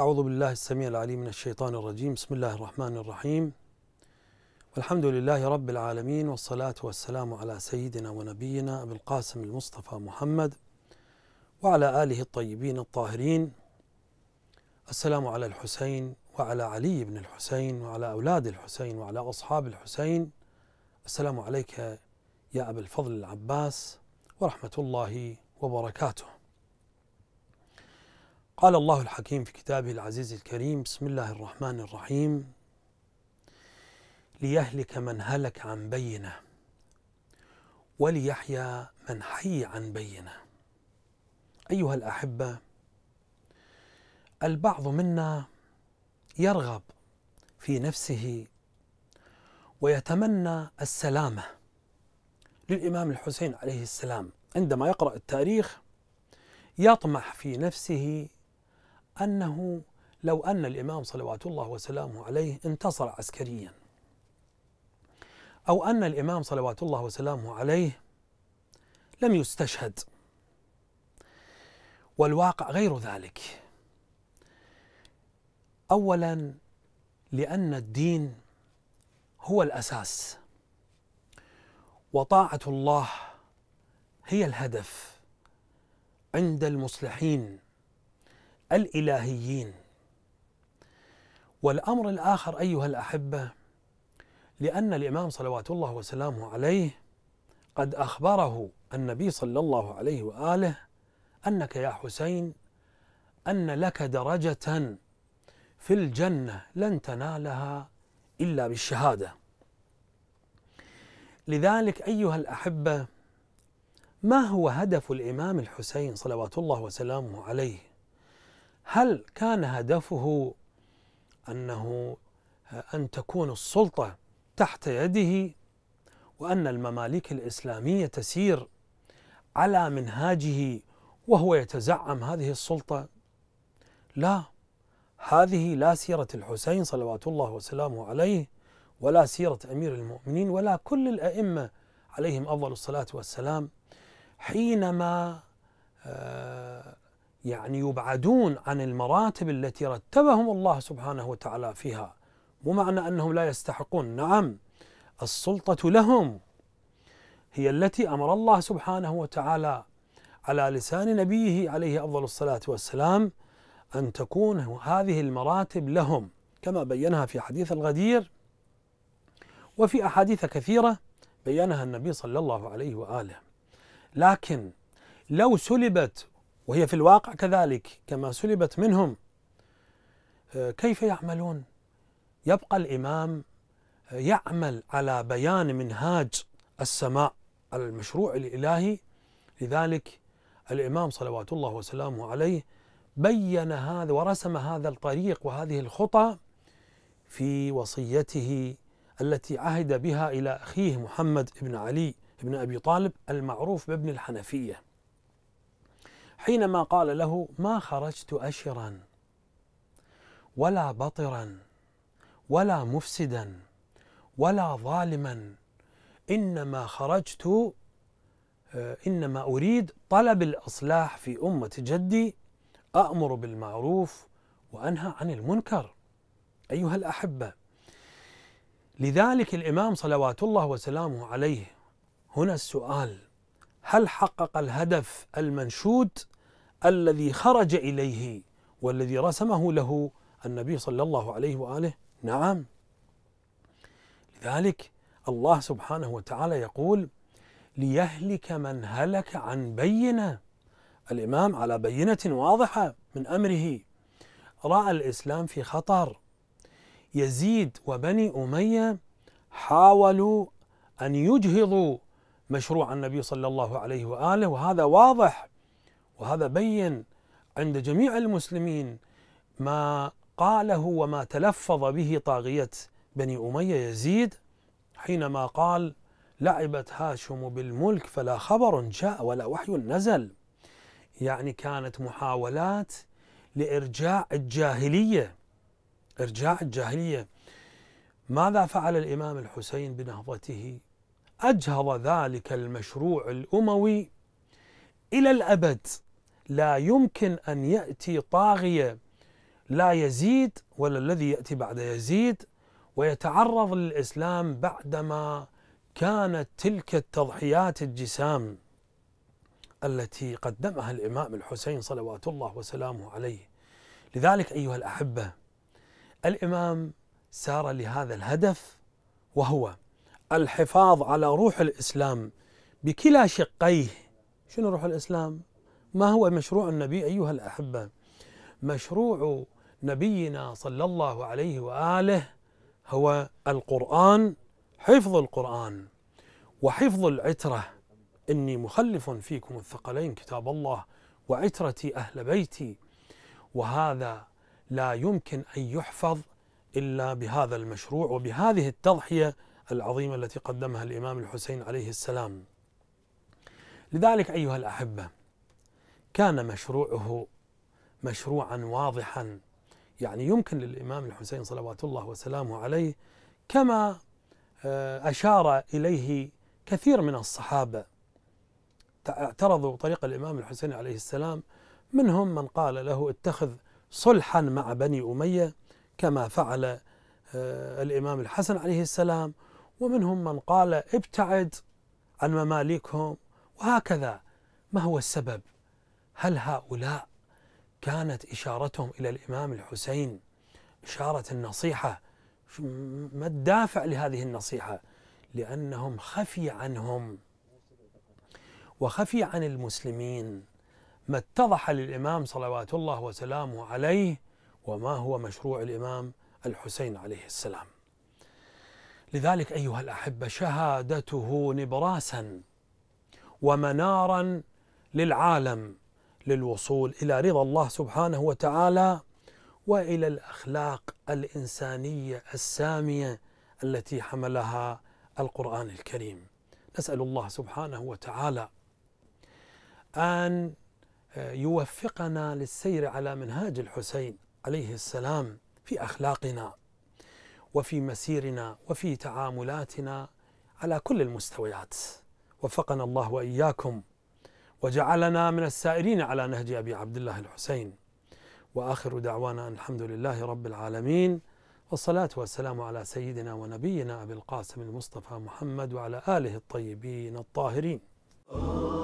أعوذ بالله السميع العليم من الشيطان الرجيم بسم الله الرحمن الرحيم والحمد لله رب العالمين والصلاة والسلام على سيدنا ونبينا أبي القاسم المصطفى محمد وعلى آله الطيبين الطاهرين السلام على الحسين وعلى علي بن الحسين وعلى أولاد الحسين وعلى أصحاب الحسين السلام عليك يا أبا الفضل العباس ورحمة الله وبركاته قال الله الحكيم في كتابه العزيز الكريم بسم الله الرحمن الرحيم ليهلك من هلك عن بينه وليحيى من حي عن بينه ايها الاحبه البعض منا يرغب في نفسه ويتمنى السلامه للامام الحسين عليه السلام عندما يقرا التاريخ يطمح في نفسه أنه لو أن الإمام صلوات الله وسلامه عليه انتصر عسكريا أو أن الإمام صلوات الله وسلامه عليه لم يستشهد والواقع غير ذلك أولا لأن الدين هو الأساس وطاعة الله هي الهدف عند المصلحين الالهيين والامر الاخر ايها الاحبه لان الامام صلوات الله وسلامه عليه قد اخبره النبي صلى الله عليه واله انك يا حسين ان لك درجه في الجنه لن تنالها الا بالشهاده لذلك ايها الاحبه ما هو هدف الامام الحسين صلوات الله وسلامه عليه هل كان هدفه انه ان تكون السلطه تحت يده وان المماليك الاسلاميه تسير على منهاجه وهو يتزعم هذه السلطه لا هذه لا سيره الحسين صلوات الله وسلامه عليه ولا سيره امير المؤمنين ولا كل الائمه عليهم افضل الصلاه والسلام حينما آه يعني يبعدون عن المراتب التي رتبهم الله سبحانه وتعالى فيها مو معنى انهم لا يستحقون نعم السلطه لهم هي التي امر الله سبحانه وتعالى على لسان نبيه عليه افضل الصلاه والسلام ان تكون هذه المراتب لهم كما بينها في حديث الغدير وفي احاديث كثيره بينها النبي صلى الله عليه واله لكن لو سلبت وهي في الواقع كذلك كما سلبت منهم آه، كيف يعملون يبقى الامام آه، يعمل على بيان منهاج السماء المشروع الالهي لذلك الامام صلوات الله وسلامه عليه بين هذا ورسم هذا الطريق وهذه الخطى في وصيته التي عهد بها الى اخيه محمد بن علي بن ابي طالب المعروف بابن الحنفيه حينما قال له ما خرجت أشرا ولا بطرا ولا مفسدا ولا ظالما إنما خرجت آه، إنما أريد طلب الإصلاح في أمة جدي أأمر بالمعروف وأنهى عن المنكر أيها الأحبة لذلك الإمام صلوات الله وسلامه عليه هنا السؤال هل حقق الهدف المنشود الذي خرج اليه والذي رسمه له النبي صلى الله عليه واله نعم لذلك الله سبحانه وتعالى يقول ليهلك من هلك عن بينه الامام على بينه واضحه من امره راى الاسلام في خطر يزيد وبني اميه حاولوا ان يجهضوا مشروع النبي صلى الله عليه واله وهذا واضح وهذا بين عند جميع المسلمين ما قاله وما تلفظ به طاغيه بني اميه يزيد حينما قال لعبت هاشم بالملك فلا خبر جاء ولا وحي نزل يعني كانت محاولات لارجاع الجاهليه ارجاع الجاهليه ماذا فعل الامام الحسين بنهضته أجهض ذلك المشروع الأموي إلى الأبد لا يمكن أن يأتي طاغية لا يزيد ولا الذي يأتي بعد يزيد ويتعرض للإسلام بعدما كانت تلك التضحيات الجسام التي قدمها الإمام الحسين صلوات الله وسلامه عليه لذلك أيها الأحبة الإمام سار لهذا الهدف وهو الحفاظ على روح الإسلام بكلا شقيه شنو روح الإسلام؟ ما هو مشروع النبي أيها الأحبة؟ مشروع نبينا صلى الله عليه وآله هو القرآن حفظ القرآن وحفظ العترة إني مخلف فيكم الثقلين كتاب الله وعترتي أهل بيتي وهذا لا يمكن أن يحفظ إلا بهذا المشروع وبهذه التضحية العظيمة التي قدمها الإمام الحسين عليه السلام لذلك أيها الأحبة كان مشروعه مشروعا واضحا يعني يمكن للإمام الحسين صلوات الله وسلامه عليه كما آه، أشار إليه كثير من الصحابة اعترضوا طريق الإمام الحسين عليه السلام منهم من قال له اتخذ صلحا مع بني أمية كما فعل آه، الإمام الحسن عليه السلام ومنهم من قال ابتعد عن مماليكهم وهكذا ما هو السبب هل هؤلاء كانت اشارتهم الى الامام الحسين اشاره النصيحه ما الدافع لهذه النصيحه لانهم خفي عنهم وخفي عن المسلمين ما اتضح للامام صلوات الله وسلامه عليه وما هو مشروع الامام الحسين عليه السلام لذلك أيها الأحبة شهادته نبراسا ومنارا للعالم للوصول إلى رضا الله سبحانه وتعالى والى الاخلاق الانسانيه الساميه التي حملها القران الكريم نسال الله سبحانه وتعالى ان آه، يوفقنا للسير على منهاج الحسين عليه السلام في اخلاقنا وفي مسيرنا وفي تعاملاتنا على كل المستويات وفقنا الله واياكم وجعلنا من السائرين على نهج ابي عبد الله الحسين واخر دعوانا الحمد لله رب العالمين والصلاه والسلام على سيدنا ونبينا ابي القاسم المصطفى محمد وعلى اله الطيبين الطاهرين.